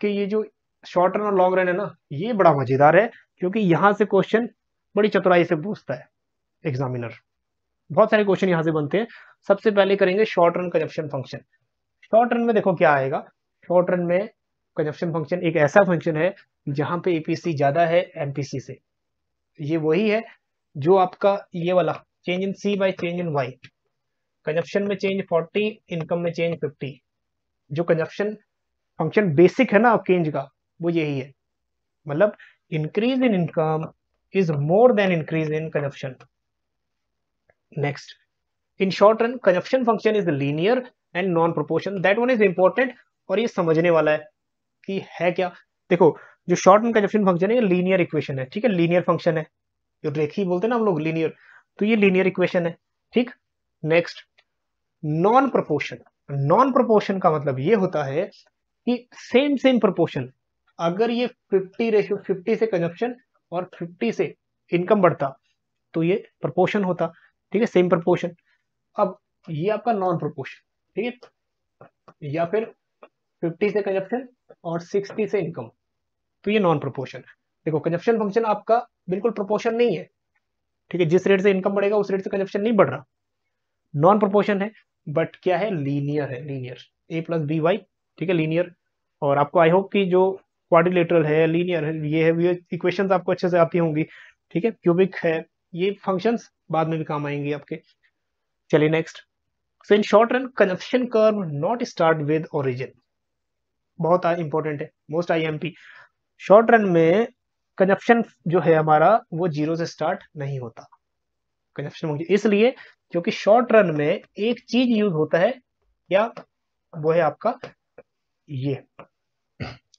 के ये जो शॉर्ट रन और लॉन्ग रन है ना ये बड़ा मजेदार है क्योंकि यहां से क्वेश्चन बड़ी चतुराई से पूछता है एग्जामिनर बहुत सारे क्वेश्चन यहां से बनते हैं सबसे पहले करेंगे short run consumption function short run में देखो क्या आएगा शॉर्ट रन में कंजप्शन फंक्शन एक ऐसा फंक्शन है जहां पे एपीसी ज्यादा है एमपीसी से ये वही है जो आपका ये वाला change in C by change in Y consumption में चेंज 40 इनकम में चेंज 50 जो कंजप्शन फंक्शन बेसिक है ना चेंज का वो यही है मतलब increase in income is more than increase in consumption next in short run consumption function is linear and non proportion that one is important और ये समझने वाला है कि है क्या देखो जो शॉर्ट रन कंजप्शन फंक्शन है ये लीनियर इक्वेशन है ठीक है लीनियर फंक्शन है जो रेखी बोलते हैं ना हम लोग लीनियर तो ये लीनियर इक्वेशन है ठीक next non proportion non proportion का मतलब ये होता है कि सेम सेम प्रोपोर्शन अगर ये 50 रेशियो 50 से कंजप्शन और 50 से इनकम बढ़ता तो ये प्रपोर्शन होता ठीक है सेम प्रपोर्शन अब ये आपका नॉन प्रोपोर्शन ठीक है या फिर 50 से कंजप्शन और 60 से इनकम तो ये नॉन प्रोपोर्शन है देखो कंजप्शन फंक्शन आपका बिल्कुल प्रोपोर्शन नहीं है ठीक है जिस रेट से इनकम बढ़ेगा उस रेट से कंजप्शन नहीं बढ़ रहा नॉन प्रोपोर्शन है बट क्या है लीनियर है linear A plus B Y ठीक है लीनियर और आपको आई होप कि जो क्वारिलेटरल है लीनियर है ये है ये आपको अच्छे से आती होंगी ठीक है क्यूबिक है ये फंक्शन बाद में भी काम आएंगे आपके चलिए next so in short run consumption curve not start with origin बहुत इंपॉर्टेंट है मोस्ट आईएमपी शॉर्ट रन में कंजप्शन जो है हमारा वो जीरो से स्टार्ट नहीं होता कंजप्शन इसलिए क्योंकि शॉर्ट रन में एक चीज यूज होता है या वो है आपका ये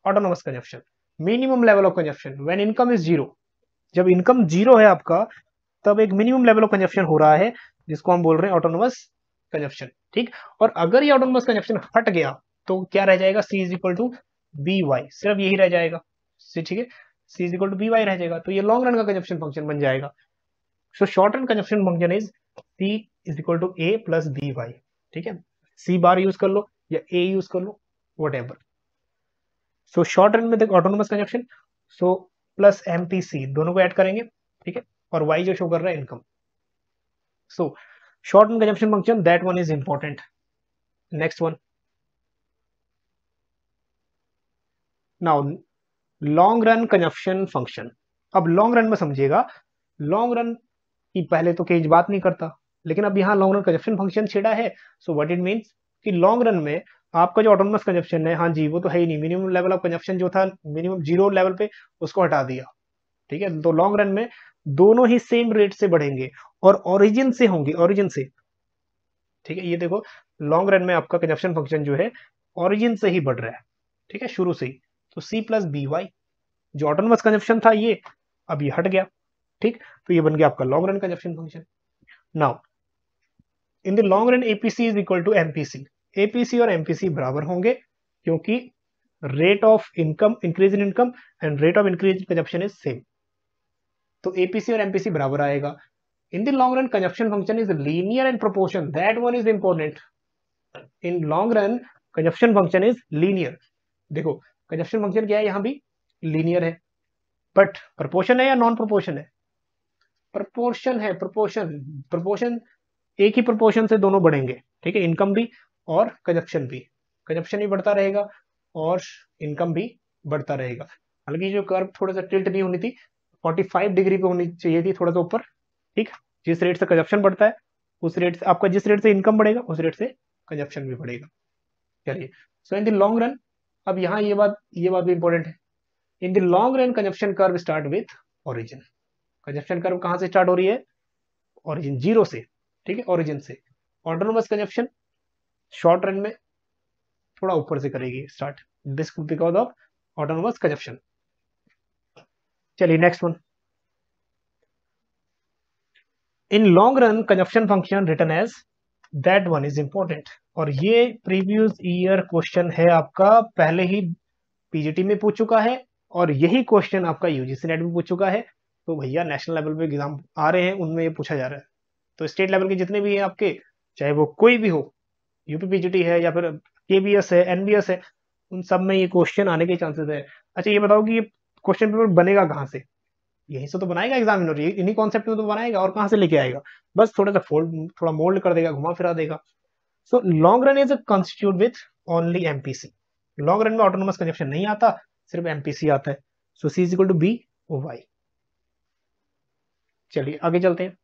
autonomous consumption minimum level of consumption when income is zero जब इनकम जीरो है आपका तब एक मिनिमम लेवल ऑफ कंजप्शन हो रहा है जिसको हम बोल रहे हैं ऑटोनोमस कंजप्शन ठीक और अगर ये ऑटोनोमस कंजप्शन हट गया तो क्या रह जाएगा C is equal to B Y सिर्फ यही रह जाएगा ठीक है C is equal to B Y रह जाएगा तो ये लॉन्ग रन का कंजप्शन फंक्शन बन जाएगा so short run consumption function is C is equal to A plus B Y ठीक है सी बार यूज कर लो या ए यूज कर लो whatever so short run में देखो autonomous consumption so plus M P C दोनों को ऐड करेंगे ठीक है और वाई जो शो कर रहा है income so short run conjunction function that one is important next one now long run consumption function अब लॉन्ग रन में समझिएगा लॉन्ग रन की पहले तो केज बात नहीं करता लेकिन अब यहां लॉन्ग रन कंजप्शन फंक्शन छेड़ा है सो व्हाट इट मीन कि लॉन्ग रन में आपका जो ऑटोनमस कंजप्शन है हाँ जी वो तो है ही नहीं मिनिमम लेवल ऑफ कंजप्शन जो था मिनिमम जीरो लेवल पे उसको हटा दिया ठीक है तो लॉन्ग रन में दोनों ही सेम रेट से बढ़ेंगे और ओरिजिन से होंगे ओरिजिन से ठीक है ये देखो लॉन्ग रन में आपका कंजप्शन फंक्शन जो है ओरिजिन से ही बढ़ रहा है ठीक है शुरू से ही तो सी प्लस बी वाई जो ऑटोनमस कंजप्शन था ये अब ये हट गया ठीक तो ये बन गया आपका long run consumption function now in the long run APC is equal to MPC APC और एमपीसी बराबर होंगे क्योंकि rate of income increase in income and rate of increase in consumption is same तो एपीसी और MPC बराबर आएगा in the long run consumption function is linear and proportion that one is important in long run consumption function is linear देखो consumption function क्या है यहां भी linear है बट प्रपोर्शन है या नॉन प्रपोर्शन है प्रपोर्शन है प्रपोर्शन प्रपोर्शन एक ही प्रपोर्शन से दोनों बढ़ेंगे ठीक है इनकम भी और कंजप्शन भी कंजप्शन भी बढ़ता रहेगा और इनकम भी बढ़ता रहेगा हालांकि जो कर्व थोड़ा सा टिल्ट नहीं होनी थी 45 डिग्री पे होनी चाहिए थी थोड़ा सा ऊपर ठीक जिस रेट से कंजप्शन बढ़ता है उस रेट से आपका जिस रेट से इनकम बढ़ेगा उस रेट से कंजप्शन भी बढ़ेगा चलिए so in the long run अब यहाँ ये बात ये बात भी इंपॉर्टेंट है in the long run consumption curve start with origin consumption curve कहाँ से स्टार्ट हो रही है ओरिजिन जीरो से ठीक है ओरिजिन से ऑटोनोमस कंजप्शन शॉर्ट रन में थोड़ा ऊपर से करेगी start this because of autonomous consumption चलिए next one in long run consumption function return as that one is important और ये प्रीवियस ईयर क्वेश्चन है आपका पहले ही पीजीटी में पूछ चुका है और यही क्वेश्चन आपका यूजीसी नेट में पूछ चुका है तो भैया नेशनल लेवल पे एग्जाम आ रहे हैं उनमें ये पूछा जा रहा है तो स्टेट लेवल के जितने भी हैं आपके चाहे वो कोई भी हो यूपीपीजीटी है या फिर केबीएस है एनबीएस है उन सब में ये क्वेश्चन आने के चांसेस है अच्छा ये बताओ कि ये क्वेश्चन पेपर बनेगा कहाँ से यही से तो बनाएगा एग्जामिनर इन्हीं कॉन्सेप्ट में तो बनाएगा और कहाँ से लेके आएगा बस थोड़ा सा फोल्ड थोड़ा मोल्ड कर देगा घुमा फिरा देगा so long run is a constitute with only MPC long run में ऑटोनोमस कंजप्शन नहीं आता सिर्फ एमपीसी आता है so C is equal to B Y चलिए आगे चलते हैं